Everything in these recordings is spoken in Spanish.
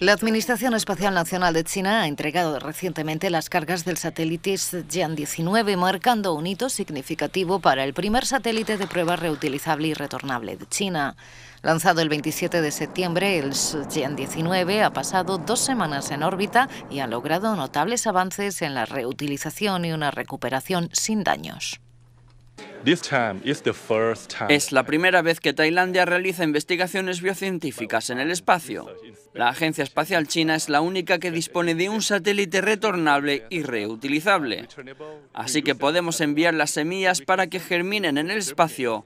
La Administración Espacial Nacional de China ha entregado recientemente las cargas del satélite xian 19, marcando un hito significativo para el primer satélite de prueba reutilizable y retornable de China. Lanzado el 27 de septiembre, el xian 19 ha pasado dos semanas en órbita y ha logrado notables avances en la reutilización y una recuperación sin daños. Es la primera vez que Tailandia realiza investigaciones biocientíficas en el espacio. La Agencia Espacial China es la única que dispone de un satélite retornable y reutilizable. Así que podemos enviar las semillas para que germinen en el espacio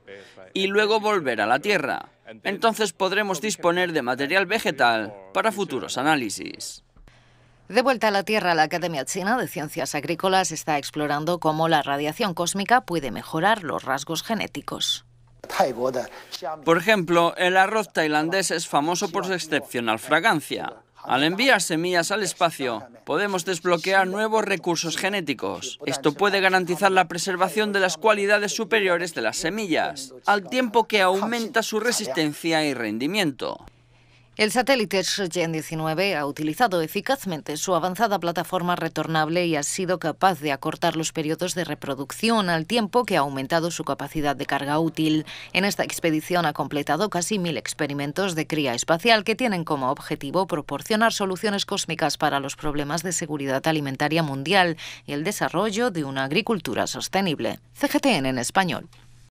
y luego volver a la Tierra. Entonces podremos disponer de material vegetal para futuros análisis. De vuelta a la Tierra, la Academia China de Ciencias Agrícolas está explorando cómo la radiación cósmica puede mejorar los rasgos genéticos. Por ejemplo, el arroz tailandés es famoso por su excepcional fragancia. Al enviar semillas al espacio, podemos desbloquear nuevos recursos genéticos. Esto puede garantizar la preservación de las cualidades superiores de las semillas, al tiempo que aumenta su resistencia y rendimiento. El satélite gen 19 ha utilizado eficazmente su avanzada plataforma retornable y ha sido capaz de acortar los periodos de reproducción al tiempo que ha aumentado su capacidad de carga útil. En esta expedición ha completado casi mil experimentos de cría espacial que tienen como objetivo proporcionar soluciones cósmicas para los problemas de seguridad alimentaria mundial y el desarrollo de una agricultura sostenible. CGTN en español.